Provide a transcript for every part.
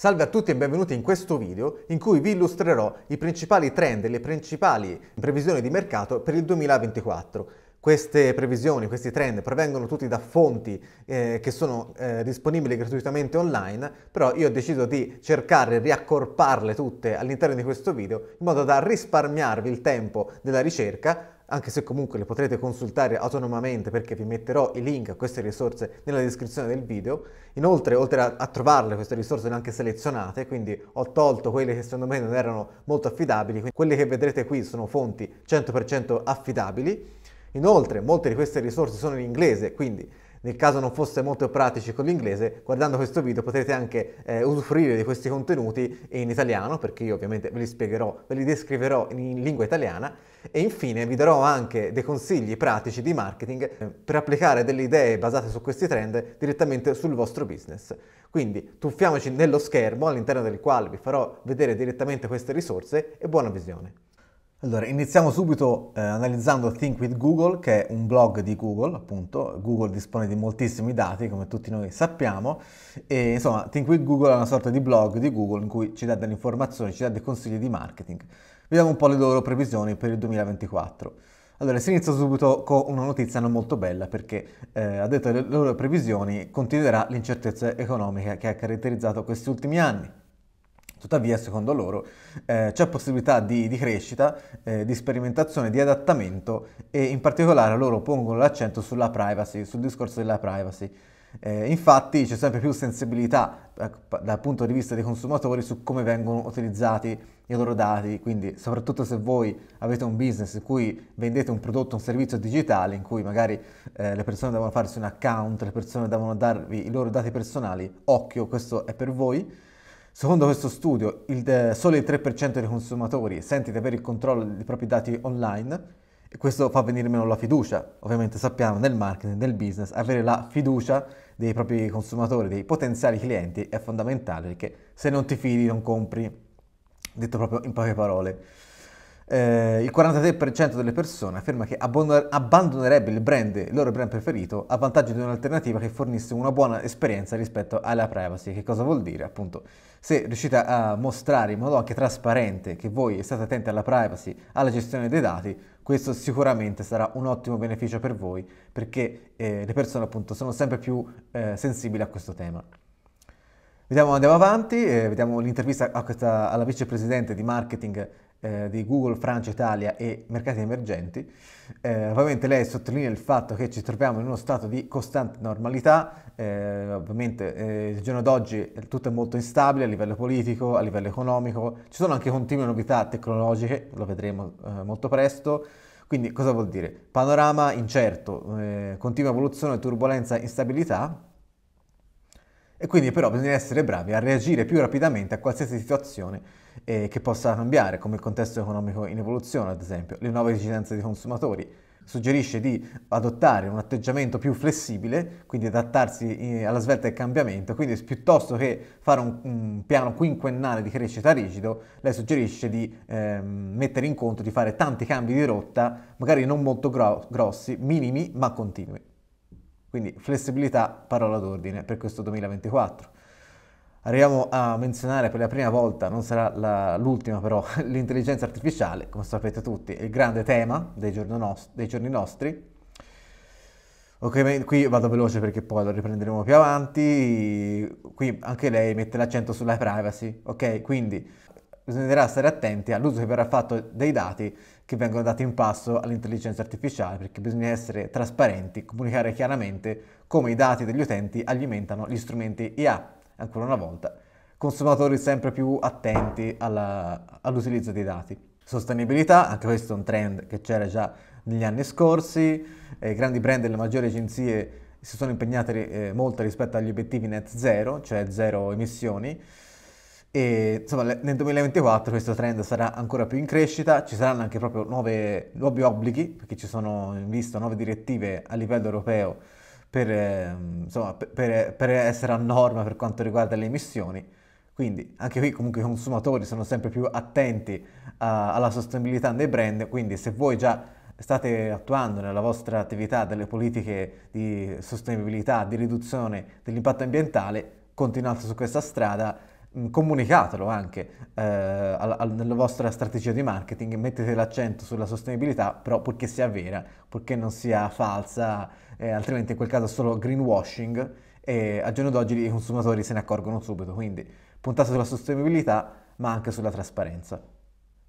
Salve a tutti e benvenuti in questo video in cui vi illustrerò i principali trend e le principali previsioni di mercato per il 2024. Queste previsioni, questi trend provengono tutti da fonti eh, che sono eh, disponibili gratuitamente online, però io ho deciso di cercare di riaccorparle tutte all'interno di questo video in modo da risparmiarvi il tempo della ricerca anche se comunque le potrete consultare autonomamente perché vi metterò i link a queste risorse nella descrizione del video. Inoltre, oltre a, a trovarle, queste risorse le ho anche selezionate, quindi ho tolto quelle che secondo me non erano molto affidabili, quindi quelle che vedrete qui sono fonti 100% affidabili. Inoltre, molte di queste risorse sono in inglese, quindi nel caso non fosse molto pratici con l'inglese, guardando questo video potrete anche eh, usufruire di questi contenuti in italiano, perché io ovviamente ve li spiegherò, ve li descriverò in, lingua italiana e infine vi darò anche dei consigli pratici di marketing eh, per applicare delle idee basate su questi trend direttamente sul vostro business. Quindi tuffiamoci nello schermo all'interno del quale vi farò vedere direttamente queste risorse e buona visione. Allora, iniziamo subito eh, analizzando Think with Google, che è un blog di Google, appunto. Google dispone di moltissimi dati, come tutti noi sappiamo, e insomma, Think with Google è una sorta di blog di Google in cui ci dà delle informazioni, ci dà dei consigli di marketing. Vediamo un po' le loro previsioni per il 2024. Allora, si inizia subito con una notizia non molto bella perché, eh, a detta delle loro previsioni, continuerà l'incertezza economica che ha caratterizzato questi ultimi anni. Tuttavia, secondo loro, eh, c'è possibilità di, di crescita, eh, di sperimentazione, di adattamento e in particolare loro pongono l'accento sulla privacy, sul discorso della privacy. Eh, infatti c'è sempre più sensibilità eh, dal punto di vista dei consumatori su come vengono utilizzati i loro dati, quindi soprattutto se voi avete un business in cui vendete un prodotto, un servizio digitale, in cui magari eh, le persone devono farsi un account, le persone devono darvi i loro dati personali, occhio, questo è per voi Secondo questo studio, il, eh, solo il 3% dei consumatori sente di avere il controllo dei propri dati online e questo fa venire meno la fiducia. Ovviamente sappiamo nel marketing, nel business, avere la fiducia dei propri consumatori, dei potenziali clienti è fondamentale perché se non ti fidi non compri, detto proprio in poche parole. Eh, il 43% delle persone afferma che abbandonerebbe il brand, il loro brand preferito, a vantaggio di un'alternativa che fornisse una buona esperienza rispetto alla privacy. Che cosa vuol dire? Appunto, se riuscite a mostrare in modo anche trasparente che voi state attenti alla privacy, alla gestione dei dati, questo sicuramente sarà un ottimo beneficio per voi perché eh, le persone appunto sono sempre più eh, sensibili a questo tema. Vediamo, andiamo avanti, eh, vediamo l'intervista questa, alla vicepresidente di marketing eh, di Google Francia Italia e mercati emergenti. Eh, ovviamente lei sottolinea il fatto che ci troviamo in uno stato di costante normalità, eh, ovviamente eh, il giorno d'oggi tutto è molto instabile a livello politico, a livello economico, ci sono anche continue novità tecnologiche, lo vedremo eh, molto presto. Quindi cosa vuol dire? Panorama incerto, eh, continua evoluzione, turbolenza, instabilità, e quindi però bisogna essere bravi a reagire più rapidamente a qualsiasi situazione eh, che possa cambiare, come il contesto economico in evoluzione, ad esempio, le nuove esigenze dei consumatori. Suggerisce di adottare un atteggiamento più flessibile, quindi adattarsi eh, alla svelta del cambiamento, quindi piuttosto che fare un, un piano quinquennale di crescita rigido, lei suggerisce di eh, mettere in conto di fare tanti cambi di rotta, magari non molto gro- grossi, minimi ma continui. Quindi flessibilità, parola d'ordine per questo 2024. Arriviamo a menzionare per la prima volta, non sarà l'ultima però, l'intelligenza artificiale, come sapete tutti, è il grande tema dei giorni, nost- dei giorni nostri. Ok, qui vado veloce perché poi lo riprenderemo più avanti. Qui anche lei mette l'accento sulla privacy, ok? Quindi bisognerà stare attenti all'uso che verrà fatto dei dati che vengono dati in passo all'intelligenza artificiale, perché bisogna essere trasparenti, comunicare chiaramente come i dati degli utenti alimentano gli strumenti IA. Ancora una volta, consumatori sempre più attenti alla, all'utilizzo dei dati. Sostenibilità, anche questo è un trend che c'era già negli anni scorsi, eh, grandi brand e le maggiori agenzie si sono impegnate eh, molto rispetto agli obiettivi net zero, cioè zero emissioni, e insomma, nel 2024 questo trend sarà ancora più in crescita, ci saranno anche proprio nuove, nuovi obblighi, perché ci sono in vista nuove direttive a livello europeo per, ehm, insomma, per, per essere a norma per quanto riguarda le emissioni. Quindi anche qui comunque i consumatori sono sempre più attenti a, alla sostenibilità dei brand, quindi se voi già state attuando nella vostra attività delle politiche di sostenibilità, di riduzione dell'impatto ambientale, continuate su questa strada Mm, comunicatelo anche eh, al, al, nella vostra strategia di marketing, mettete l'accento sulla sostenibilità, però purché sia vera, purché non sia falsa, eh, altrimenti in quel caso è solo greenwashing e al giorno d'oggi i consumatori se ne accorgono subito, quindi puntate sulla sostenibilità ma anche sulla trasparenza.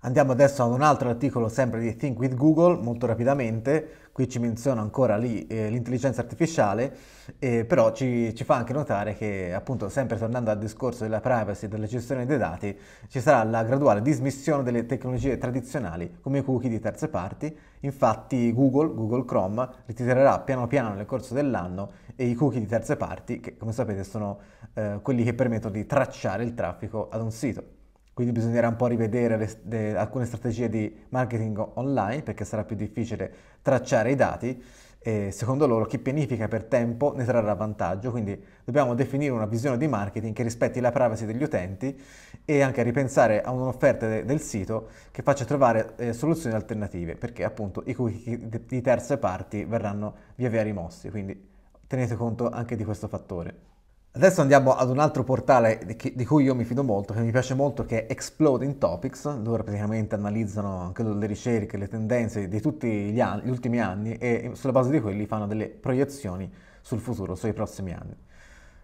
Andiamo adesso ad un altro articolo sempre di Think with Google, molto rapidamente, qui ci menziona ancora lì eh, l'intelligenza artificiale, eh, però ci, ci, fa anche notare che appunto sempre tornando al discorso della privacy e della gestione dei dati, ci sarà la graduale dismissione delle tecnologie tradizionali come i cookie di terze parti, infatti Google, Google Chrome, ritirerà piano piano nel corso dell'anno i cookie di terze parti, che come sapete sono eh, quelli che permettono di tracciare il traffico ad un sito quindi bisognerà un po' rivedere le, le, alcune strategie di marketing online perché sarà più difficile tracciare i dati e secondo loro chi pianifica per tempo ne trarrà vantaggio, quindi dobbiamo definire una visione di marketing che rispetti la privacy degli utenti e anche ripensare a un'offerta de, del sito che faccia trovare eh, soluzioni alternative perché appunto i cookie di terze parti verranno via via rimossi, quindi tenete conto anche di questo fattore. Adesso andiamo ad un altro portale di cui io mi fido molto, che mi piace molto, che è Exploding Topics. Loro praticamente analizzano anche le ricerche, le tendenze di tutti gli, anni, gli ultimi anni e sulla base di quelli fanno delle proiezioni sul futuro, sui prossimi anni.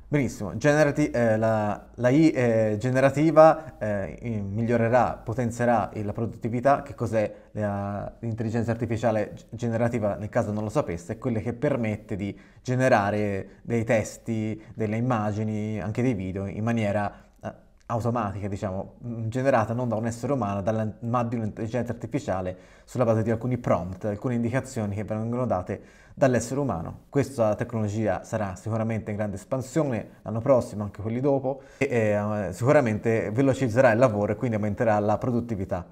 Benissimo, Generati, eh, la, la, I eh, generativa eh, migliorerà, potenzierà la produttività, che cos'è l'intelligenza artificiale generativa nel caso non lo sapesse, è quella che permette di generare dei testi, delle immagini, anche dei video in maniera automatica, diciamo, mm, generata non da un essere umano, dalla, ma di un'intelligenza artificiale sulla base di alcuni prompt, alcune indicazioni che vengono date dall'essere umano. Questa tecnologia sarà sicuramente in grande espansione l'anno prossimo, anche quelli dopo, e eh, sicuramente velocizzerà il lavoro e quindi aumenterà la produttività.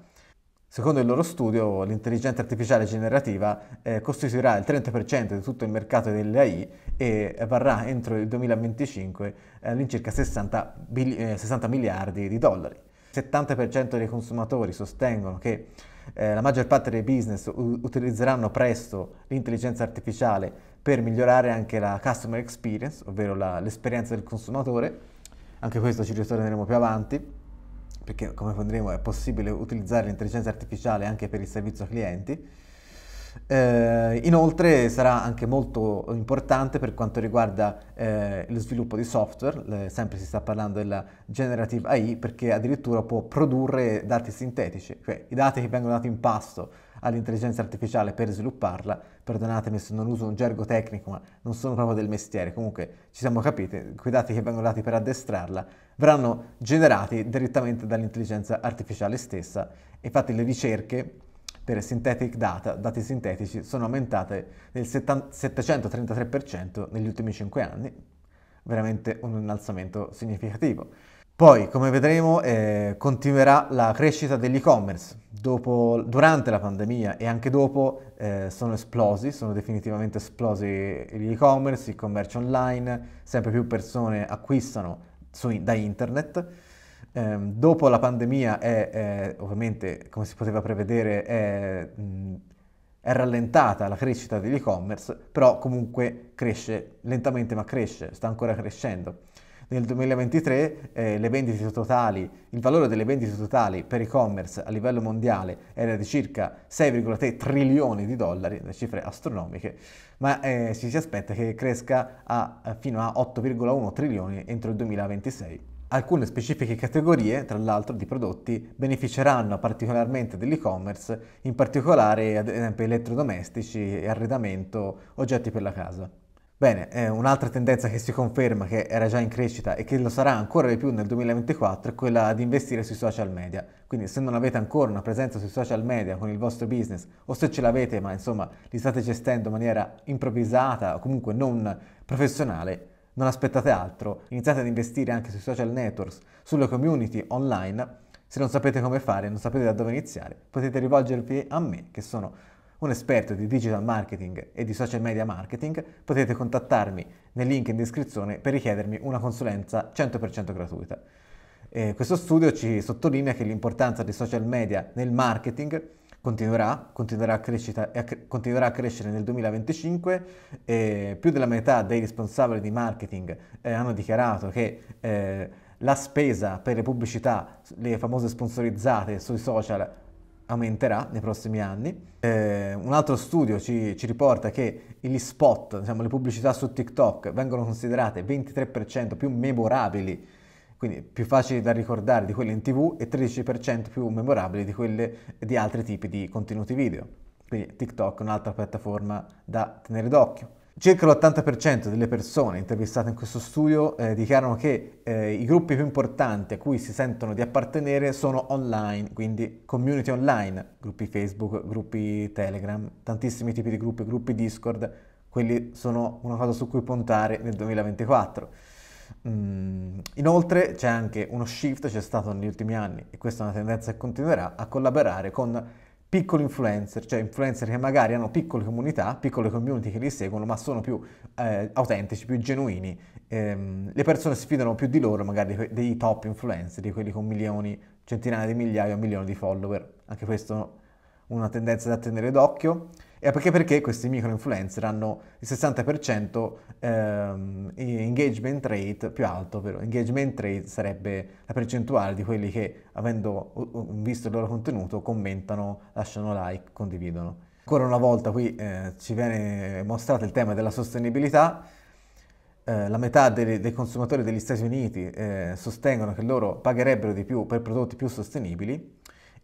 Secondo il loro studio, l'intelligenza artificiale generativa eh, costituirà il 30% di tutto il mercato delle AI e varrà entro il 2025 eh, all'incirca 60, bil- 60 eh, miliardi di dollari. Il 70% dei consumatori sostengono che eh, la maggior parte dei business u- utilizzeranno presto l'intelligenza artificiale per migliorare anche la customer experience, ovvero la, l'esperienza del consumatore. Anche questo ci ritorneremo più avanti perché come vedremo è possibile utilizzare l'intelligenza artificiale anche per il servizio clienti. Eh, inoltre sarà anche molto importante per quanto riguarda eh, lo sviluppo di software, eh, sempre si sta parlando della generative AI perché addirittura può produrre dati sintetici, cioè i dati che vengono dati in pasto all'intelligenza artificiale per svilupparla, perdonatemi se non uso un gergo tecnico ma non sono proprio del mestiere, comunque ci siamo capiti, quei dati che vengono dati per addestrarla verranno generati direttamente dall'intelligenza artificiale stessa. Infatti le ricerche per synthetic data, dati sintetici, sono aumentate del 733% negli ultimi 5 anni, veramente un innalzamento significativo. Poi, come vedremo, eh, continuerà la crescita dell'e-commerce. durante la pandemia e anche dopo eh, sono esplosi, sono definitivamente esplosi gli e-commerce, il commercio online, sempre più persone acquistano su, da internet. Eh, dopo la pandemia è, è, ovviamente, come si poteva prevedere, è, mh, è rallentata la crescita dell'e-commerce, però comunque cresce lentamente ma cresce, sta ancora crescendo. Nel 2023 eh, le vendite totali, il valore delle vendite totali per e-commerce a livello mondiale era di circa 6,3 trilioni di dollari, cifre astronomiche, ma eh, ci si aspetta che cresca a, fino a 8,1 trilioni entro il 2026. Alcune specifiche categorie, tra l'altro, di prodotti beneficeranno particolarmente dell'e-commerce, in particolare ad esempio elettrodomestici, arredamento, oggetti per la casa. Bene, eh, un'altra tendenza che si conferma che era già in crescita e che lo sarà ancora di più nel 2024 è quella di investire sui social media. Quindi se non avete ancora una presenza sui social media con il vostro business o se ce l'avete ma insomma li state gestendo in maniera improvvisata o comunque non professionale, non aspettate altro, iniziate ad investire anche sui social networks, sulle community online. Se non sapete come fare, non sapete da dove iniziare, potete rivolgervi a me che sono un esperto di digital marketing e di social media marketing, potete contattarmi nel link in descrizione per richiedermi una consulenza 100% gratuita. Eh, questo studio ci sottolinea che l'importanza dei social media nel marketing continuerà, continuerà, a, crescita, continuerà a, crescere nel 2025. Eh, più della metà dei responsabili di marketing eh, hanno dichiarato che eh, la spesa per le pubblicità, le famose sponsorizzate sui social, aumenterà nei prossimi anni. Eh, un altro studio ci, ci, riporta che gli spot, diciamo, le pubblicità su TikTok vengono considerate 23% più memorabili, quindi più facili da ricordare di quelle in tv e 13% più memorabili di quelle di altri tipi di contenuti video. Quindi TikTok è un'altra piattaforma da tenere d'occhio. Circa l'80% delle persone intervistate in questo studio eh, dichiarano che eh, i gruppi più importanti a cui si sentono di appartenere sono online, quindi community online, gruppi Facebook, gruppi Telegram, tantissimi tipi di gruppi, gruppi Discord, quelli sono una cosa su cui puntare nel 2024. Mm. Inoltre c'è anche uno shift, c'è stato negli ultimi anni e questa è una tendenza che continuerà a collaborare con piccoli influencer, cioè influencer che magari hanno piccole comunità, piccole community che li seguono, ma sono più eh, autentici, più genuini. Ehm, le persone si fidano più di loro, magari dei top influencer, di quelli con milioni, centinaia di migliaia o milioni di follower. Anche questo è una tendenza da tenere d'occhio. E perché, perché questi micro-influencer hanno il 60% ehm, engagement rate più alto, ovvero engagement rate sarebbe la percentuale di quelli che, avendo visto il loro contenuto, commentano, lasciano like, condividono. Ancora una volta qui eh, ci viene mostrato il tema della sostenibilità, eh, la metà dei, dei, consumatori degli Stati Uniti eh, sostengono che loro pagherebbero di più per prodotti più sostenibili,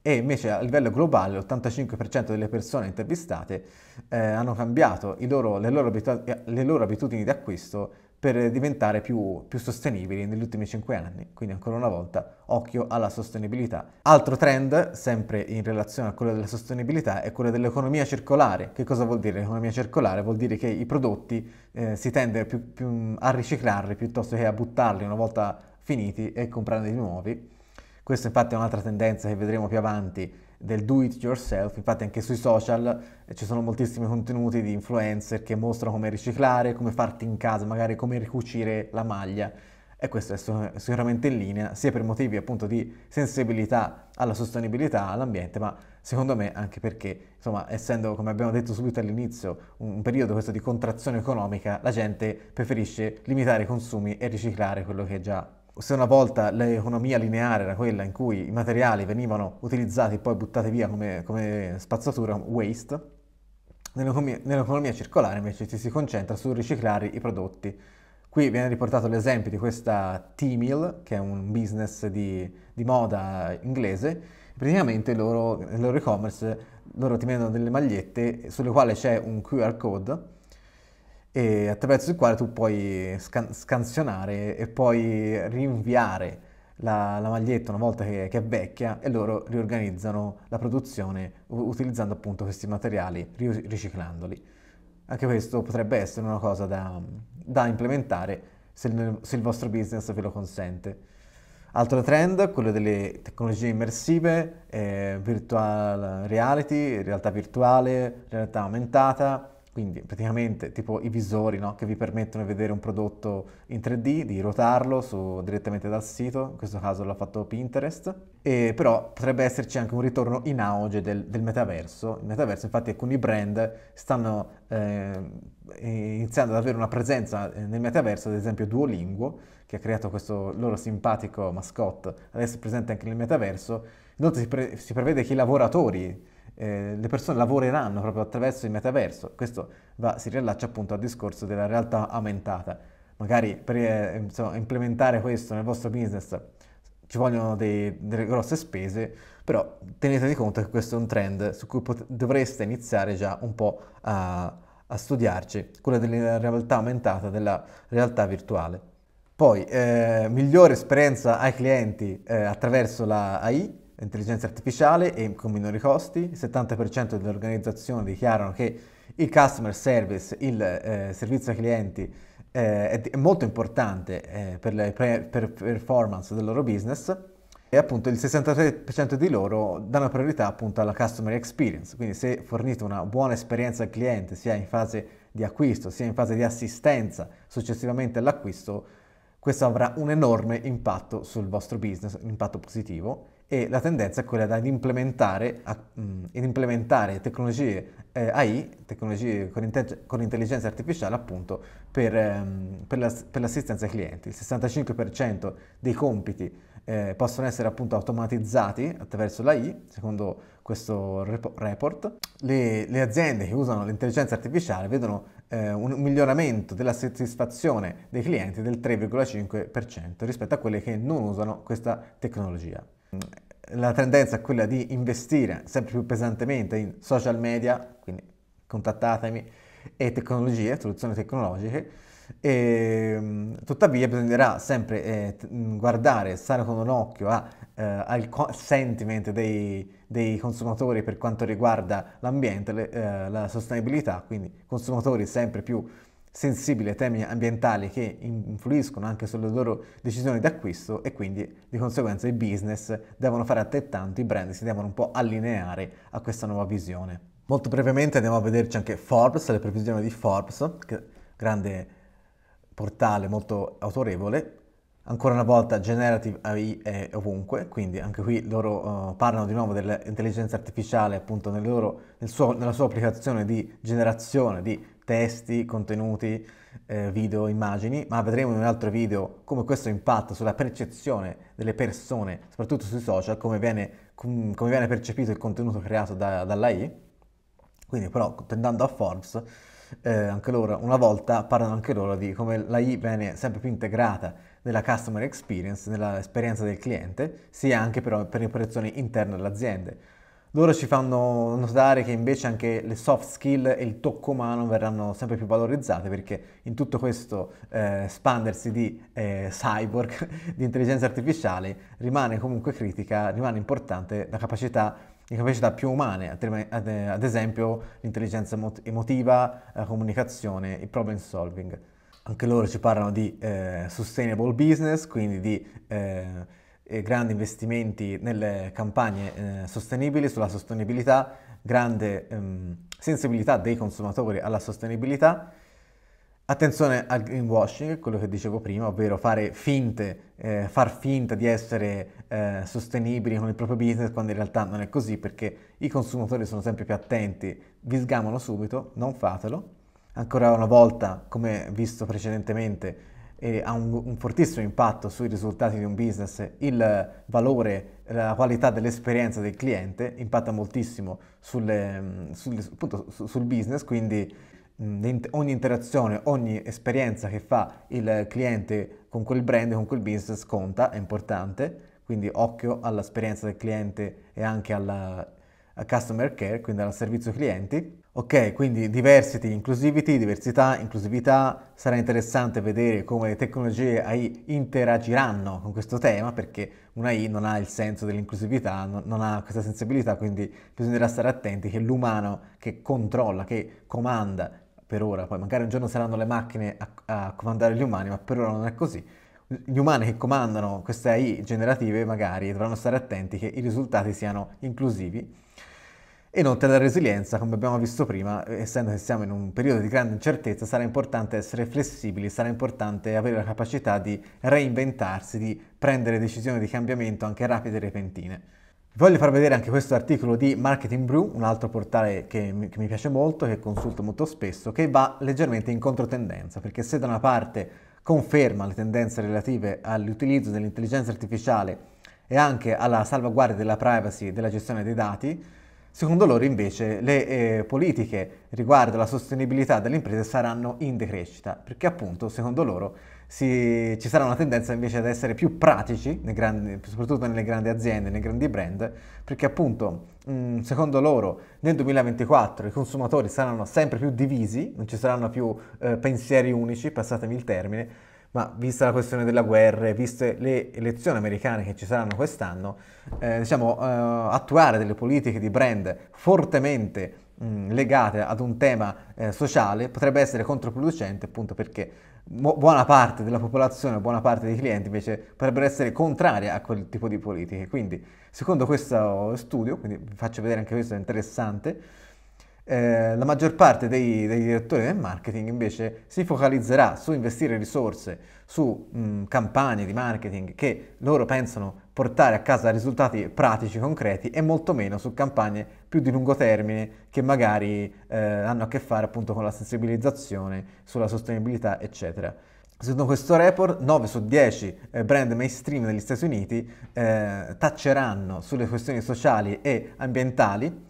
e invece a livello globale l'85% delle persone intervistate eh, hanno cambiato loro, le, loro eh, le, loro abitudini di acquisto per diventare più, più sostenibili negli ultimi 5 anni. Quindi ancora una volta occhio alla sostenibilità. Altro trend, sempre in relazione a quello della sostenibilità, è quello dell'economia circolare. Che cosa vuol dire l'economia circolare? Vuol dire che i prodotti eh, si tende più, più a riciclarli piuttosto che a buttarli una volta finiti e comprarne di nuovi questa infatti è un'altra tendenza che vedremo più avanti del do it yourself, infatti anche sui social eh, ci sono moltissimi contenuti di influencer che mostrano come riciclare, come farti in casa, magari come ricucire la maglia e questo è sicuramente in linea sia per motivi appunto di sensibilità alla sostenibilità, all'ambiente, ma secondo me anche perché insomma essendo come abbiamo detto subito all'inizio un periodo questo di contrazione economica la gente preferisce limitare i consumi e riciclare quello che è già se una volta l'economia lineare era quella in cui i materiali venivano utilizzati e poi buttati via come, come spazzatura, waste, nell'economia, nell'economia circolare invece ci si concentra sul riciclare i prodotti. Qui viene riportato l'esempio di questa T-Mill, che è un business di, di moda inglese. Praticamente loro, nel loro e-commerce loro ti vendono delle magliette sulle quali c'è un QR code e attraverso il quale tu puoi scan- scansionare e poi rinviare la, la maglietta una volta che, che, è vecchia e loro riorganizzano la produzione utilizzando appunto questi materiali, ri- riciclandoli. Anche questo potrebbe essere una cosa da, da implementare se il, se il vostro business ve lo consente. Altro trend, quello delle tecnologie immersive, eh, virtual reality, realtà virtuale, realtà aumentata, quindi praticamente tipo i visori no? che vi permettono di vedere un prodotto in 3D, di rotarlo su, direttamente dal sito, in questo caso l'ha fatto Pinterest, e però potrebbe esserci anche un ritorno in auge del, del metaverso. Il metaverso infatti alcuni brand stanno eh, iniziando ad avere una presenza eh, nel metaverso, ad esempio Duolingo, che ha creato questo loro simpatico mascotte, adesso è presente anche nel metaverso, inoltre si, pre- si prevede che i lavoratori eh, le persone lavoreranno proprio attraverso il metaverso. Questo va, si riallaccia appunto al discorso della realtà aumentata. Magari per eh, insomma, implementare questo nel vostro business ci vogliono dei, delle grosse spese, però tenetevi conto che questo è un trend su cui pot- dovreste iniziare già un po' a, a studiarci, quella della realtà aumentata, della realtà virtuale. Poi, eh, migliore esperienza ai clienti eh, attraverso la AI, intelligenza artificiale e con minori costi. Il 70% delle organizzazioni dichiarano che il customer service, il eh, servizio ai clienti, eh, è, molto importante eh, per le per performance del loro business e appunto il 63% di loro danno priorità appunto alla customer experience, quindi se fornite una buona esperienza al cliente sia in fase di acquisto sia in fase di assistenza successivamente all'acquisto, questo avrà un enorme impatto sul vostro business, un impatto positivo e la tendenza è quella di implementare, mm, implementare, tecnologie eh, AI, tecnologie con, inte- con, intelligenza artificiale appunto per, ehm, per, la, per, l'assistenza ai clienti. Il 65% dei compiti eh, possono essere appunto automatizzati attraverso l'AI, secondo questo report. Le, le aziende che usano l'intelligenza artificiale vedono eh, un miglioramento della soddisfazione dei clienti del 3,5% rispetto a quelle che non usano questa tecnologia. La tendenza è quella di investire sempre più pesantemente in social media, quindi contattatemi, e tecnologie, soluzioni tecnologiche, e, mm, tuttavia bisognerà sempre eh, mm, guardare, stare con un occhio a, eh, al sentiment dei, dei, consumatori per quanto riguarda l'ambiente, le, eh, la sostenibilità, quindi consumatori sempre più sensibile ai temi ambientali che influiscono anche sulle loro decisioni d'acquisto e quindi di conseguenza i business devono fare altrettanto, i brand si devono un po' allineare a questa nuova visione. Molto brevemente andiamo a vederci anche Forbes, le previsioni di Forbes, grande portale molto autorevole. Ancora una volta generative AI è ovunque, quindi anche qui loro uh, parlano di nuovo dell'intelligenza artificiale appunto nel loro, nel suo, nella sua applicazione di generazione di testi, contenuti, eh, video, immagini, ma vedremo in un altro video come questo impatta sulla percezione delle persone, soprattutto sui social, come viene, com, come viene percepito il contenuto creato da, dall'AI. Quindi però, tornando a Forbes, eh, anche loro, una volta parlano anche loro di come l'AI viene sempre più integrata nella customer experience, nell'esperienza del cliente, sia anche però per le operazioni interne dell'azienda. Loro ci fanno notare che invece anche le soft skill e il tocco umano verranno sempre più valorizzate perché in tutto questo eh, spandersi di eh, cyborg, di intelligenza artificiale, rimane comunque critica, rimane importante la capacità, le capacità più umane, ad esempio l'intelligenza emotiva, la comunicazione, il problem solving. Anche loro ci parlano di eh, sustainable business, quindi di eh, grandi investimenti nelle campagne eh, sostenibili, sulla sostenibilità, grande ehm, sensibilità dei consumatori alla sostenibilità. Attenzione al greenwashing, quello che dicevo prima, ovvero fare finte, eh, far finta di essere eh, sostenibili con il proprio business quando in realtà non è così perché i consumatori sono sempre più attenti, vi sgamano subito, non fatelo. Ancora una volta, come visto precedentemente, eh, ha un, un, fortissimo impatto sui risultati di un business, il valore, la qualità dell'esperienza del cliente impatta moltissimo sulle, sulle, appunto, sul business, quindi ogni interazione, ogni esperienza che fa il cliente con quel brand, con quel business conta, è importante, quindi occhio all'esperienza del cliente e anche alla customer care, quindi al servizio clienti. Ok, quindi diversity, inclusivity, diversità, inclusività, sarà interessante vedere come le tecnologie AI interagiranno con questo tema perché una AI non ha il senso dell'inclusività, non, non ha questa sensibilità, quindi bisognerà stare attenti che l'umano che controlla, che comanda per ora, poi magari un giorno saranno le macchine a, a comandare gli umani, ma per ora non è così. Gli umani che comandano queste AI generative magari dovranno stare attenti che i risultati siano inclusivi Inoltre la resilienza, come abbiamo visto prima, eh, essendo che siamo in un periodo di grande incertezza, sarà importante essere flessibili, sarà importante avere la capacità di reinventarsi, di prendere decisioni di cambiamento anche rapide e repentine. voglio far vedere anche questo articolo di Marketing Brew, un altro portale che mi, che mi piace molto, che consulto molto spesso, che va leggermente in controtendenza, perché se da una parte conferma le tendenze relative all'utilizzo dell'intelligenza artificiale e anche alla salvaguardia della privacy e della gestione dei dati, Secondo loro invece le eh, politiche riguardo alla sostenibilità delle imprese saranno in decrescita, perché appunto secondo loro si, ci sarà una tendenza invece ad essere più pratici, grandi, soprattutto nelle grandi aziende, nei grandi brand, perché appunto mh, mm, secondo loro nel 2024 i consumatori saranno sempre più divisi, non ci saranno più eh, pensieri unici, passatemi il termine, ma vista la questione della guerra, viste le elezioni americane che ci saranno quest'anno, eh, diciamo, eh, attuare delle politiche di brand fortemente mh, legate ad un tema eh, sociale potrebbe essere controproducente appunto perché buona parte della popolazione, buona parte dei clienti invece potrebbero essere contraria a quel tipo di politiche. Quindi, secondo questo studio, quindi vi faccio vedere anche questo, è interessante, eh, la maggior parte dei, dei, direttori del marketing invece si focalizzerà su investire risorse su mh, mm, campagne di marketing che loro pensano portare a casa risultati pratici, concreti e molto meno su campagne più di lungo termine che magari eh, hanno a che fare appunto con la sensibilizzazione sulla sostenibilità, eccetera. Secondo questo report, 9 su 10 eh, brand mainstream degli Stati Uniti eh, tacceranno sulle questioni sociali e ambientali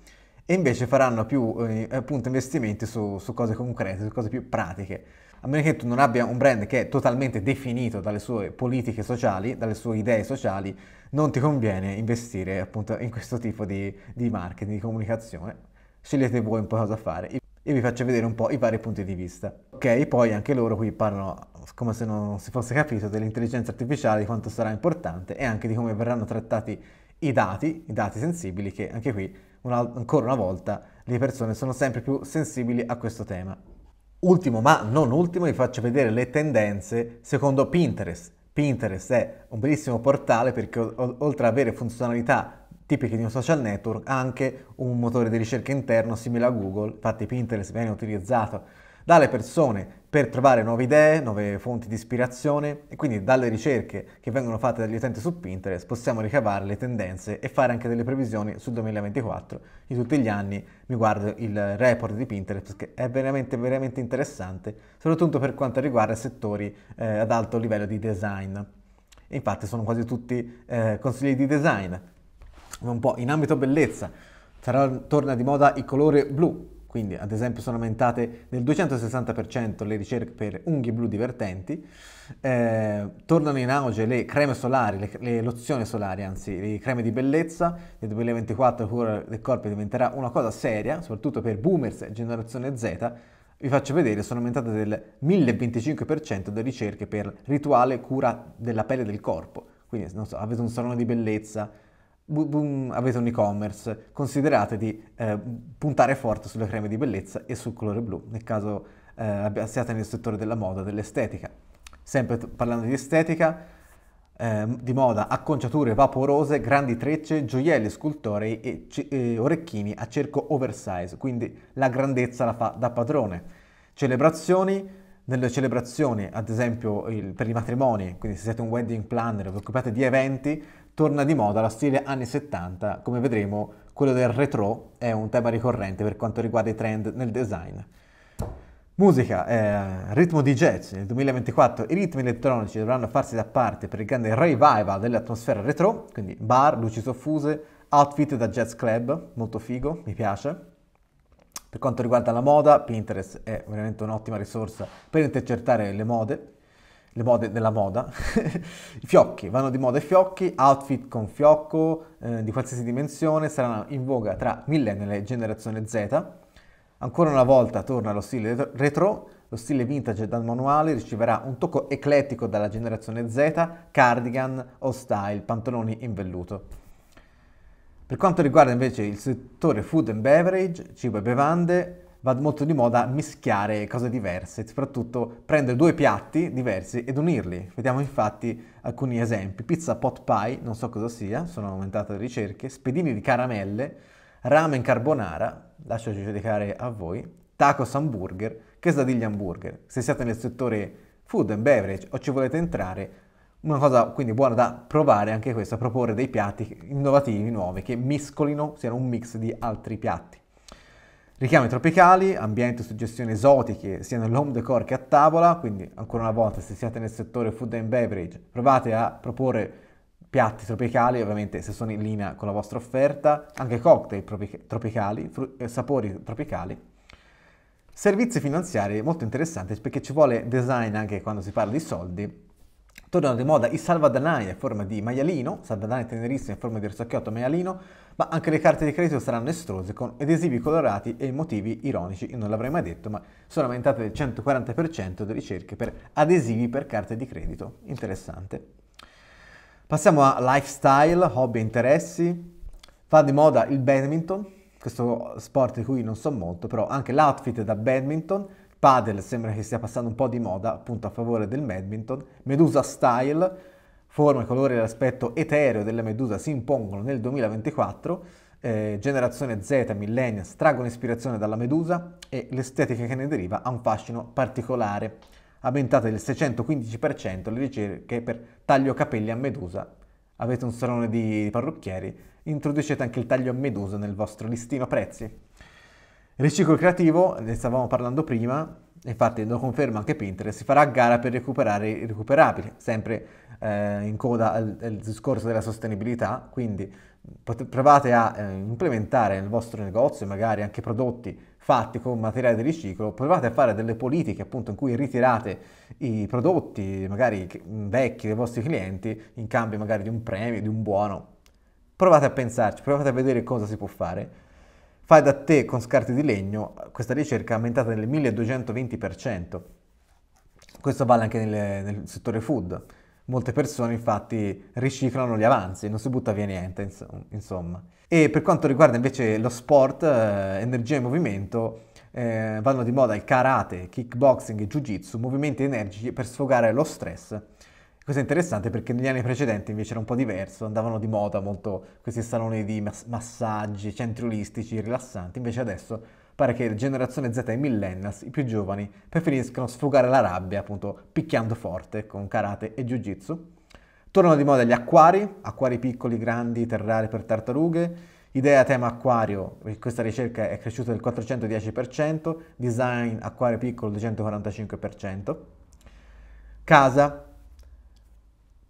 e invece faranno più eh, appunto investimenti su, su, cose concrete, su cose più pratiche. A meno che tu non abbia un brand che è totalmente definito dalle sue politiche sociali, dalle sue idee sociali, non ti conviene investire appunto in questo tipo di, di marketing, di comunicazione. Scegliete voi un po' cosa fare Io vi faccio vedere un po' i vari punti di vista. Ok, poi anche loro qui parlano, come se non si fosse capito, dell'intelligenza artificiale, di quanto sarà importante e anche di come verranno trattati i dati, i dati sensibili che anche qui una, ancora una volta le persone sono sempre più sensibili a questo tema. Ultimo ma non ultimo vi faccio vedere le tendenze secondo Pinterest. Pinterest è un bellissimo portale perché oltre ad avere funzionalità tipiche di un social network ha anche un motore di ricerca interno simile a Google, infatti Pinterest viene utilizzato dalle persone per trovare nuove idee, nuove fonti di ispirazione e quindi dalle ricerche che vengono fatte dagli utenti su Pinterest possiamo ricavare le tendenze e fare anche delle previsioni sul 2024. Di tutti gli anni mi guardo il report di Pinterest che è veramente veramente interessante, soprattutto per quanto riguarda settori eh, ad alto livello di design. infatti sono quasi tutti eh, consigli di design. Un po' in ambito bellezza, sarà, torna di moda il colore blu, quindi ad esempio sono aumentate del 260% le ricerche per unghie blu divertenti, eh, tornano in auge le creme solari, le, le lozioni solari, anzi le creme di bellezza, nel 2024 la cura del corpo diventerà una cosa seria, soprattutto per boomers e generazione Z, vi faccio vedere, sono aumentate del 1025% le ricerche per rituale cura della pelle e del corpo. Quindi, non so, avete un salone di bellezza, boom, avete un e-commerce, considerate di eh, puntare forte sulle creme di bellezza e sul colore blu, nel caso eh, siate nel settore della moda, dell'estetica. Sempre t- parlando di estetica, ehm, di moda, acconciature vaporose, grandi trecce, gioielli scultorei e, c- e, orecchini a cerco oversize, quindi la grandezza la fa da padrone. Celebrazioni, nelle celebrazioni, ad esempio il, per i matrimoni, quindi se siete un wedding planner, vi occupate di eventi, torna di moda lo stile anni 70, come vedremo quello del retro è un tema ricorrente per quanto riguarda i trend nel design. Musica, eh, ritmo di jazz, nel 2024 i ritmi elettronici dovranno farsi da parte per il grande revival dell'atmosfera retro, quindi bar, luci soffuse, outfit da jazz club, molto figo, mi piace. Per quanto riguarda la moda, Pinterest è veramente un'ottima risorsa per intercettare le mode le mode della moda, i fiocchi, vanno di moda i fiocchi, outfit con fiocco eh, di qualsiasi dimensione saranno in voga tra millennial e generazione Z. Ancora una volta torna lo stile retro, lo stile vintage dal manuale riceverà un tocco eclettico dalla generazione Z, cardigan o style, pantaloni in velluto. Per quanto riguarda invece il settore food and beverage, cibo e bevande, va molto di moda mischiare cose diverse, soprattutto prendere due piatti diversi ed unirli. Vediamo infatti alcuni esempi. Pizza pot pie, non so cosa sia, sono aumentate le ricerche, spedini di caramelle, ramen carbonara, lascio giudicare a voi, tacos hamburger, quesadilla hamburger. Se siete nel settore food and beverage o ci volete entrare, una cosa quindi buona da provare anche questa, proporre dei piatti innovativi, nuovi, che miscolino, siano un mix di altri piatti. Richiami tropicali, ambienti o suggestioni esotiche sia nell'home decor che a tavola, quindi ancora una volta se siete nel settore food and beverage provate a proporre piatti tropicali, ovviamente se sono in linea con la vostra offerta, anche cocktail tropicali, eh, sapori tropicali. Servizi finanziari molto interessanti perché ci vuole design anche quando si parla di soldi. Tornano di moda i salvadanai a forma di maialino, salvadanai tenerissimi a forma di rosacchiotto maialino, ma anche le carte di credito saranno estrose con adesivi colorati e motivi ironici, io non l'avrei mai detto, ma sono aumentate del 140% le ricerche per adesivi per carte di credito. Interessante. Passiamo a lifestyle, hobby e interessi. Fa di moda il badminton, questo sport di cui non so molto, però anche l'outfit da badminton, padel sembra che stia passando un po' di moda appunto a favore del badminton, Medusa Style, forma, colore e l'aspetto etereo della Medusa si impongono nel 2024, eh, generazione Z, millennials, traggono ispirazione dalla Medusa e l'estetica che ne deriva ha un fascino particolare, aumentate del 615% le ricerche per taglio capelli a Medusa. Avete un salone di parrucchieri, introducete anche il taglio a Medusa nel vostro listino prezzi. Riciclo creativo, ne stavamo parlando prima, infatti lo conferma anche Pinterest, si farà a gara per recuperare i recuperabili, sempre eh, in coda al, al, discorso della sostenibilità, quindi pot- provate a eh, implementare nel vostro negozio magari anche prodotti fatti con materiale di riciclo, provate a fare delle politiche appunto in cui ritirate i prodotti magari vecchi dei vostri clienti in cambio magari di un premio, di un buono. Provate a pensarci, provate a vedere cosa si può fare Fai da te con scarti di legno, questa ricerca è aumentata del 1220%. Questo vale anche nel, nel settore food. Molte persone infatti riciclano gli avanzi, non si butta via niente, insomma. E per quanto riguarda invece lo sport, eh, energia e movimento, eh, vanno di moda il karate, kickboxing e jiu-jitsu, movimenti energici per sfogare lo stress questo interessante perché negli anni precedenti invece era un po' diverso, andavano di moda molto questi saloni di mass- massaggi, centri olistici, rilassanti, invece adesso pare che generazione Z e i millennials, i più giovani, preferiscano sfogare la rabbia appunto picchiando forte con karate e jiu-jitsu. Tornano di moda gli acquari, acquari piccoli, grandi, terrari per tartarughe, idea tema acquario, questa ricerca è cresciuta del 410%, design acquario piccolo 245%, casa,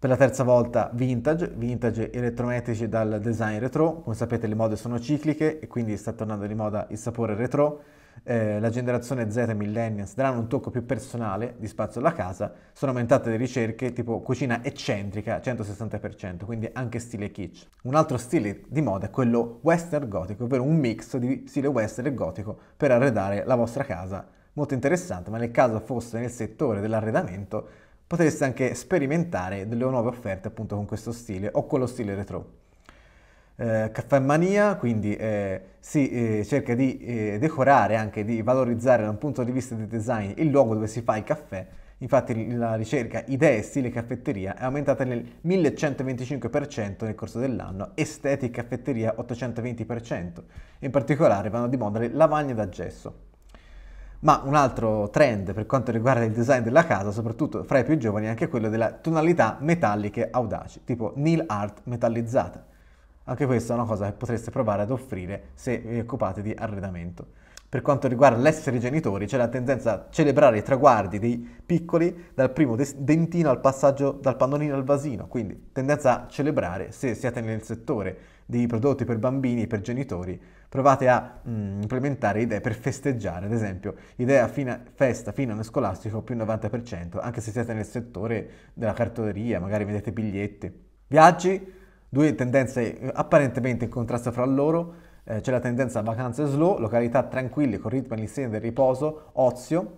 per la terza volta vintage, vintage elettrometrici dal design retro, come sapete le mode sono cicliche e quindi sta tornando di moda il sapore retro, eh, la generazione Z millennials daranno un tocco più personale di spazio alla casa, sono aumentate le ricerche tipo cucina eccentrica 160%, quindi anche stile kitsch. Un altro stile di moda è quello western gotico, ovvero un mix di stile western e gotico per arredare la vostra casa. Molto interessante, ma nel caso fosse nel settore dell'arredamento potreste anche sperimentare delle nuove offerte appunto con questo stile o con lo stile retro. Eh, caffè Mania, quindi eh, si eh, cerca di eh, decorare anche di valorizzare da un punto di vista di design il luogo dove si fa il caffè. Infatti la ricerca idee e stile caffetteria è aumentata nel 1125% nel corso dell'anno, estetica caffetteria 820%. In particolare vanno di moda le lavagne da gesso. Ma un altro trend per quanto riguarda il design della casa, soprattutto fra i più giovani, è anche quello delle tonalità metalliche audaci, tipo Neil Art metallizzata. Anche questa è una cosa che potreste provare ad offrire se vi occupate di arredamento. Per quanto riguarda l'essere genitori, c'è la tendenza a celebrare i traguardi dei piccoli dal primo dentino al passaggio dal pannolino al vasino, quindi tendenza a celebrare se siete nel settore dei prodotti per bambini e per genitori provate a mm, implementare idee per festeggiare, ad esempio, idea fine, festa fino anno scolastico più 90%, anche se siete nel settore della cartoleria, magari vedete biglietti. Viaggi, due tendenze eh, apparentemente in contrasto fra loro, eh, c'è la tendenza a vacanze slow, località tranquille con ritmo all'insieme del riposo, ozio,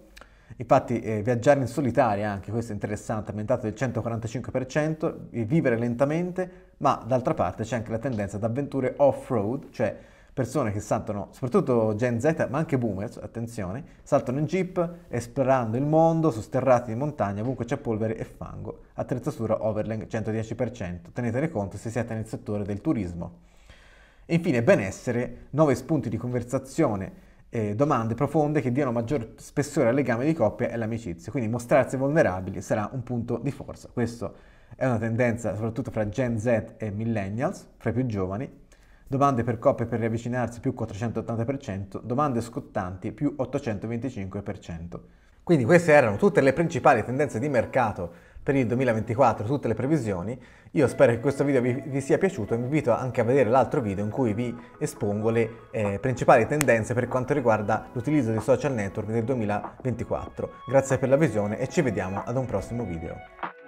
Infatti eh, viaggiare in solitaria, anche questo è interessante, aumentato del 145%, e vivere lentamente, ma d'altra parte c'è anche la tendenza ad avventure off-road, cioè persone che saltano, soprattutto Gen Z, ma anche boomers, attenzione, saltano in jeep esplorando il mondo su sterrati di montagna, ovunque c'è polvere e fango, attrezzatura overland 110%, tenetene conto se siete nel settore del turismo. E infine benessere, nuovi spunti di conversazione eh, domande profonde che diano maggior spessore al legame di coppia e all'amicizia, quindi mostrarsi vulnerabili sarà un punto di forza. Questo è una tendenza soprattutto fra Gen Z e millennials, fra i più giovani, domande per coppe per riavvicinarsi più 480%, domande scottanti più 825%. Quindi queste erano tutte le principali tendenze di mercato per il 2024, tutte le previsioni. Io spero che questo video vi, vi sia piaciuto, vi invito anche a vedere l'altro video in cui vi espongo le eh, principali tendenze per quanto riguarda l'utilizzo dei social network nel 2024. Grazie per la visione e ci vediamo ad un prossimo video.